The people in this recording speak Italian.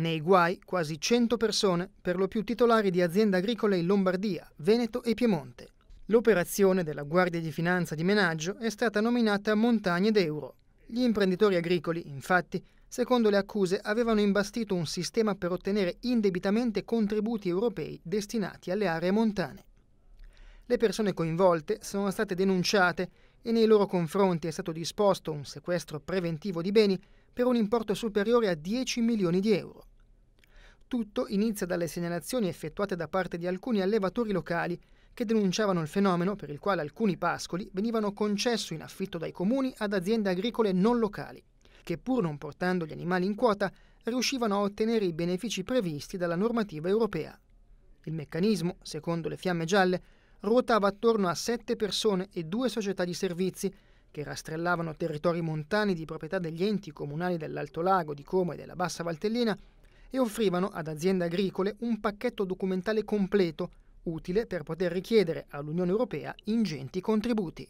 Nei guai quasi 100 persone, per lo più titolari di aziende agricole in Lombardia, Veneto e Piemonte. L'operazione della Guardia di Finanza di Menaggio è stata nominata Montagne d'Euro. Gli imprenditori agricoli, infatti, secondo le accuse, avevano imbastito un sistema per ottenere indebitamente contributi europei destinati alle aree montane. Le persone coinvolte sono state denunciate e nei loro confronti è stato disposto un sequestro preventivo di beni per un importo superiore a 10 milioni di euro. Tutto inizia dalle segnalazioni effettuate da parte di alcuni allevatori locali che denunciavano il fenomeno per il quale alcuni pascoli venivano concessi in affitto dai comuni ad aziende agricole non locali, che pur non portando gli animali in quota riuscivano a ottenere i benefici previsti dalla normativa europea. Il meccanismo, secondo le fiamme gialle, ruotava attorno a sette persone e due società di servizi che rastrellavano territori montani di proprietà degli enti comunali dell'Alto Lago, di Como e della Bassa Valtellina e offrivano ad aziende agricole un pacchetto documentale completo, utile per poter richiedere all'Unione Europea ingenti contributi.